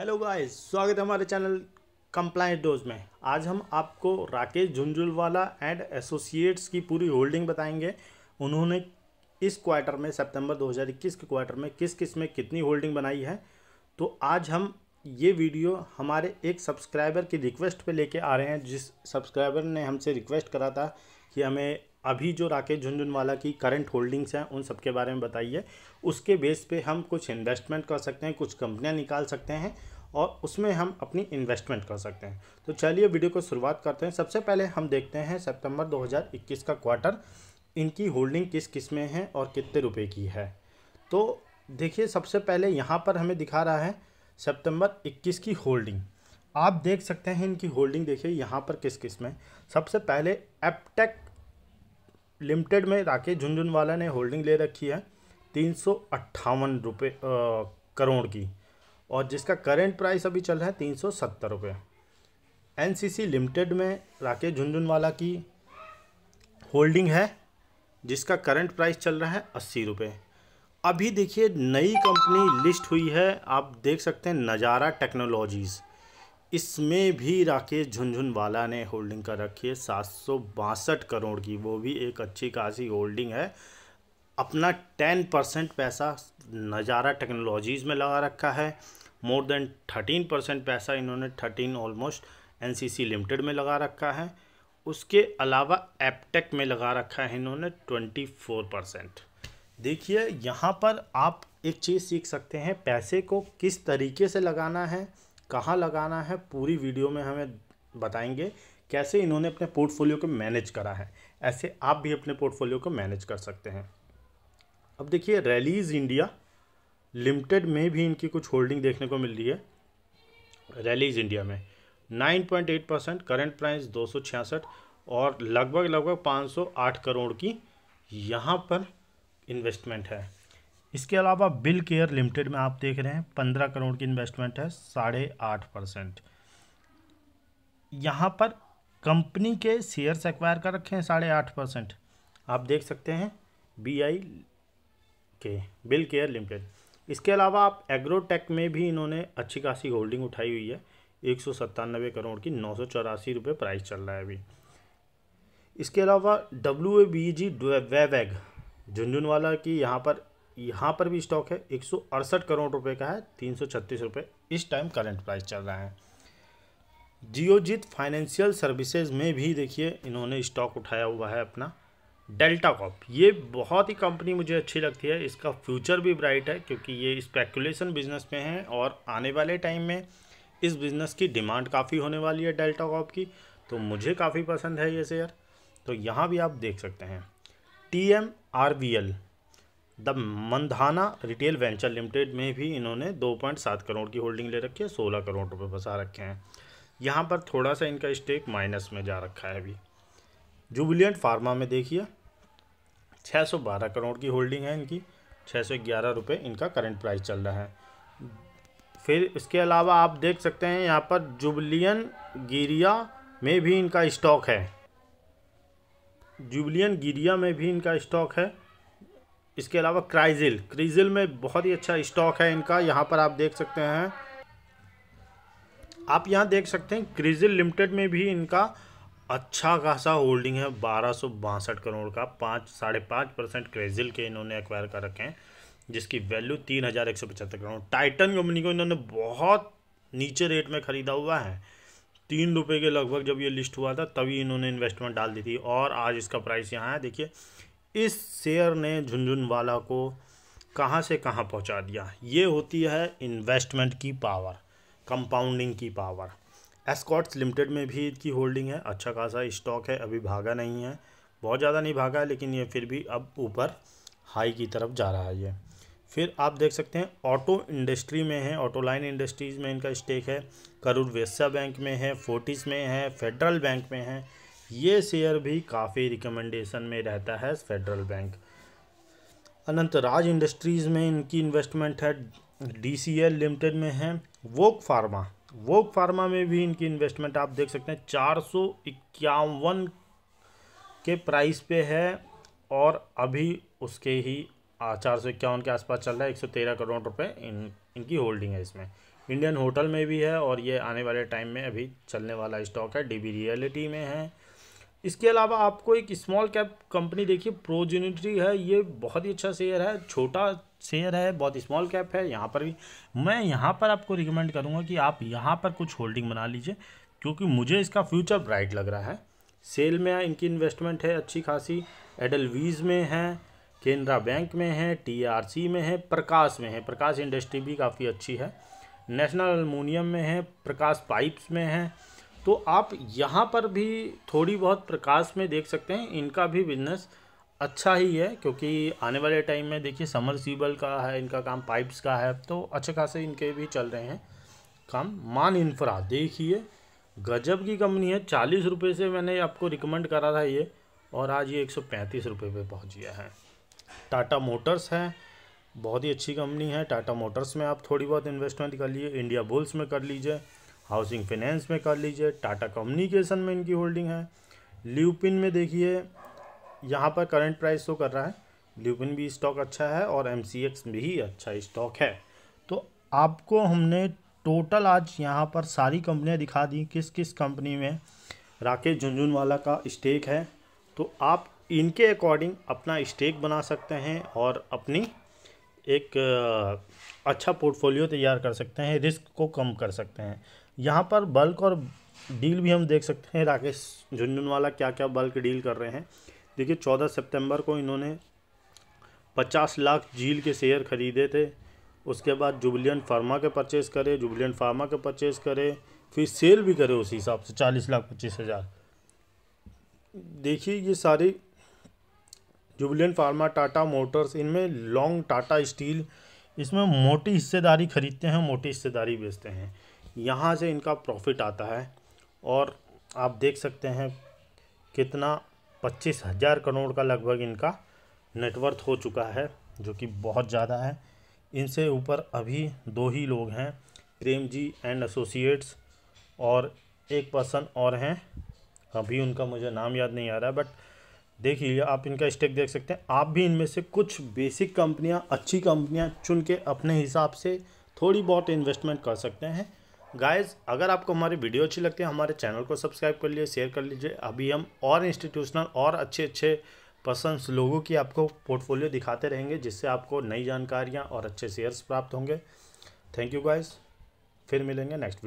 hello guys स्वागत है हमारे चैनल कंप्लाइंट डोज में आज हम आपको राकेश झुंझुलवाला एंड एसोसिएट्स की पूरी होल्डिंग बताएंगे उन्होंने इस क्वार्टर में सितंबर 2021 के क्वार्टर में किस किस में कितनी होल्डिंग बनाई है तो आज हम ये वीडियो हमारे एक सब्सक्राइबर की रिक्वेस्ट पे लेके आ रहे हैं जिस सब्सक्राइबर ने हमसे रिक्वेस्ट करा था कि हमें अभी जो राकेश झुंझुनवाला की करंट होल्डिंग्स हैं उन सब के बारे में बताइए उसके बेस पे हम कुछ इन्वेस्टमेंट कर सकते हैं कुछ कंपनियां निकाल सकते हैं और उसमें हम अपनी इन्वेस्टमेंट कर सकते हैं तो चलिए वीडियो को शुरुआत करते हैं सबसे पहले हम देखते हैं सितंबर 2021 का क्वार्टर इनकी होल्डिंग किस किस में है और कितने रुपये की है तो देखिए सबसे पहले यहाँ पर हमें दिखा रहा है सेप्टेम्बर इक्कीस की होल्डिंग आप देख सकते हैं इनकी होल्डिंग देखिए यहाँ पर किस किस में सबसे पहले एपटेक लिमिटेड में राकेश झुंझुनवाला ने होल्डिंग ले रखी है तीन सौ अट्ठावन रुपये करोड़ की और जिसका करेंट प्राइस अभी चल रहा है तीन सौ सत्तर रुपये एन लिमिटेड में राकेश झुंझुनवाला की होल्डिंग है जिसका करंट प्राइस चल रहा है अस्सी रुपये अभी देखिए नई कंपनी लिस्ट हुई है आप देख सकते हैं नज़ारा टेक्नोलॉजीज़ इसमें भी राकेश झुंझुनवाला ने होल्डिंग कर रखी है सात करोड़ की वो भी एक अच्छी खासी होल्डिंग है अपना टेन परसेंट पैसा नज़ारा टेक्नोलॉजीज़ में लगा रखा है मोर देन थर्टीन परसेंट पैसा इन्होंने थर्टीन ऑलमोस्ट एनसीसी लिमिटेड में लगा रखा है उसके अलावा एपटेक में लगा रखा है इन्होंने ट्वेंटी फोर परसेंट देखिए यहाँ पर आप एक चीज़ सीख सकते हैं पैसे को किस तरीके से लगाना है कहाँ लगाना है पूरी वीडियो में हमें बताएंगे कैसे इन्होंने अपने पोर्टफोलियो को मैनेज करा है ऐसे आप भी अपने पोर्टफोलियो को मैनेज कर सकते हैं अब देखिए रैलीज इंडिया लिमिटेड में भी इनकी कुछ होल्डिंग देखने को मिल रही है रैलीज इंडिया में 9.8 परसेंट करेंट प्राइस दो और लगभग लगभग 508 करोड़ की यहाँ पर इन्वेस्टमेंट है इसके अलावा बिल केयर लिमिटेड में आप देख रहे हैं पंद्रह करोड़ की इन्वेस्टमेंट है साढ़े आठ परसेंट यहाँ पर कंपनी के शेयर्स एक्वायर कर रखे हैं साढ़े आठ परसेंट आप देख सकते हैं बी आई के बिल केयर लिमिटेड इसके अलावा आप एग्रोटेक में भी इन्होंने अच्छी खासी होल्डिंग उठाई हुई है एक सौ सत्तानबे करोड़ की नौ सौ चौरासी रुपये प्राइस चल रहा है अभी इसके अलावा डब्ल्यू ए बी जी वेवैग झुंझुनवाला की यहाँ पर यहाँ पर भी स्टॉक है एक करोड़ रुपए का है तीन रुपए इस टाइम करंट प्राइस चल रहा है जियोजित फाइनेंशियल सर्विसेज में भी देखिए इन्होंने स्टॉक उठाया हुआ है अपना डेल्टा कॉप ये बहुत ही कंपनी मुझे अच्छी लगती है इसका फ्यूचर भी ब्राइट है क्योंकि ये स्पेकुलेशन बिजनेस में है और आने वाले टाइम में इस बिज़नेस की डिमांड काफ़ी होने वाली है डेल्टा कॉप की तो मुझे काफ़ी पसंद है ये शेयर तो यहाँ भी आप देख सकते हैं T M R V L the Mandhana retail venture limited में भी इन्होंने दो पॉइंट सात करोड़ की होल्डिंग ले रखी है सोलह करोड़ रुपए बसा रखे हैं यहाँ पर थोड़ा सा इनका स्टेक माइनस में जा रखा है अभी जुबिलियंट फार्मा में देखिए छः सौ बारह करोड़ की होल्डिंग है इनकी छः सौ ग्यारह रुपये इनका करंट प्राइस चल रहा है फिर इसके अलावा आप देख सकते हैं यहाँ पर जुबलियन गिरिया में भी इनका स्टॉक है जुबलियन गिरिया में भी इनका स्टॉक है इसके अलावा क्राइजिल क्रीजिल में बहुत ही अच्छा स्टॉक है इनका यहाँ पर आप देख सकते हैं आप यहाँ देख सकते हैं क्रिजिल लिमिटेड में भी इनका अच्छा खासा होल्डिंग है बारह करोड़ का पाँच साढ़े पाँच परसेंट क्रेजिल के इन्होंने एक्वायर कर रखे हैं जिसकी वैल्यू तीन हज़ार एक सौ पचहत्तर करोड़ टाइटन कंपनी को इन्होंने बहुत नीचे रेट में ख़रीदा हुआ है तीन रुपये के लगभग जब ये लिस्ट हुआ था तभी इन्होंने इन्वेस्टमेंट डाल दी थी और आज इसका प्राइस यहाँ है देखिए इस शेयर ने झुंझुनवाला को कहाँ से कहाँ पहुँचा दिया ये होती है इन्वेस्टमेंट की पावर कंपाउंडिंग की पावर एस्कॉट्स लिमिटेड में भी इसकी होल्डिंग है अच्छा खासा स्टॉक है अभी भागा नहीं है बहुत ज़्यादा नहीं भागा है लेकिन ये फिर भी अब ऊपर हाई की तरफ जा रहा है ये फिर आप देख सकते हैं ऑटो इंडस्ट्री में है ऑटो लाइन इंडस्ट्रीज़ में इनका स्टेक है करूर वेस्या बैंक में है फोर्टिस में है फेडरल बैंक में है ये शेयर भी काफ़ी रिकमेंडेशन में रहता है Federal Bank Anant Raj Industries में इनकी इन्वेस्टमेंट है डीसीएल लिमिटेड में है वोक फार्मा वोक फार्मा में भी इनकी इन्वेस्टमेंट आप देख सकते हैं चार सौ इक्यावन के प्राइस पे है और अभी उसके ही चार सौ इक्यावन के आसपास चल रहा है एक सौ तेरह करोड़ रुपए इन इनकी होल्डिंग है इसमें इंडियन होटल में भी है और ये आने वाले टाइम में अभी चलने वाला स्टॉक है डी रियलिटी में है इसके अलावा आपको एक स्मॉल कैप कंपनी देखिए प्रोजेनिट्री है ये बहुत ही अच्छा शेयर है छोटा शेयर है बहुत स्मॉल कैप है यहाँ पर भी मैं यहाँ पर आपको रिकमेंड करूँगा कि आप यहाँ पर कुछ होल्डिंग बना लीजिए क्योंकि मुझे इसका फ्यूचर ब्राइट लग रहा है सेल में इनकी इन्वेस्टमेंट है अच्छी खासी एडलवीज में है केनरा बैंक में है टी में है प्रकाश में है प्रकाश इंडस्ट्री भी काफ़ी अच्छी है नेशनल अलमोनियम में है प्रकाश पाइप्स में है तो आप यहाँ पर भी थोड़ी बहुत प्रकाश में देख सकते हैं इनका भी बिजनेस अच्छा ही है क्योंकि आने वाले टाइम में देखिए समर सीबल का है इनका काम पाइप्स का है तो अच्छे खासे इनके भी चल रहे हैं काम मान इंफ्रा देखिए गजब की कंपनी है चालीस रुपये से मैंने आपको रिकमेंड करा था ये और आज ये एक सौ पैंतीस रुपये पहुँच गया है टाटा मोटर्स है बहुत ही अच्छी कंपनी है टाटा मोटर्स में आप थोड़ी बहुत इन्वेस्टमेंट कर लीजिए इंडिया बुल्स में कर लीजिए हाउसिंग फाइनेंस में कर लीजिए टाटा कम्युनिकेशन में इनकी होल्डिंग है ल्यूपिन में देखिए यहाँ पर करंट प्राइस शो कर रहा है ल्यूपिन भी स्टॉक अच्छा है और एम भी अच्छा स्टॉक है तो आपको हमने टोटल आज यहाँ पर सारी कंपनियाँ दिखा दी किस किस कंपनी में राकेश झुंझुनवाला का स्टेक है तो आप इनके अकॉर्डिंग अपना स्टेक बना सकते हैं और अपनी एक अच्छा पोर्टफोलियो तैयार कर सकते हैं रिस्क को कम कर सकते हैं यहाँ पर बल्क और डील भी हम देख सकते हैं राकेश झुंझुनवाला क्या क्या बल्क डील कर रहे हैं देखिए चौदह सितंबर को इन्होंने पचास लाख झील के शेयर खरीदे थे उसके बाद जुबलियन फार्मा के परचेस करे जुबलियन फार्मा के परचेस करे फिर सेल भी करे उसी हिसाब से चालीस लाख पच्चीस हज़ार देखिए ये सारी जुबलियन फार्मा टाटा मोटर्स इनमें लॉन्ग टाटा स्टील इसमें मोटी हिस्सेदारी खरीदते हैं मोटी हिस्सेदारी बेचते हैं यहाँ से इनका प्रॉफिट आता है और आप देख सकते हैं कितना पच्चीस हज़ार करोड़ का लगभग इनका नेटवर्थ हो चुका है जो कि बहुत ज़्यादा है इनसे ऊपर अभी दो ही लोग हैं प्रेम जी एंड एसोसिएट्स और एक पर्सन और हैं अभी उनका मुझे नाम याद नहीं आ रहा है बट देखिए आप इनका स्टेक देख सकते हैं आप भी इनमें से कुछ बेसिक कंपनियां अच्छी कंपनियां चुन के अपने हिसाब से थोड़ी बहुत इन्वेस्टमेंट कर सकते हैं गाइस अगर आपको हमारी वीडियो अच्छी लगती है हमारे चैनल को सब्सक्राइब कर लीजिए शेयर कर लीजिए अभी हम और इंस्टीट्यूशनल और अच्छे अच्छे पर्सन लोगों की आपको पोर्टफोलियो दिखाते रहेंगे जिससे आपको नई जानकारियाँ और अच्छे शेयर्स प्राप्त होंगे थैंक यू गाइज फिर मिलेंगे नेक्स्ट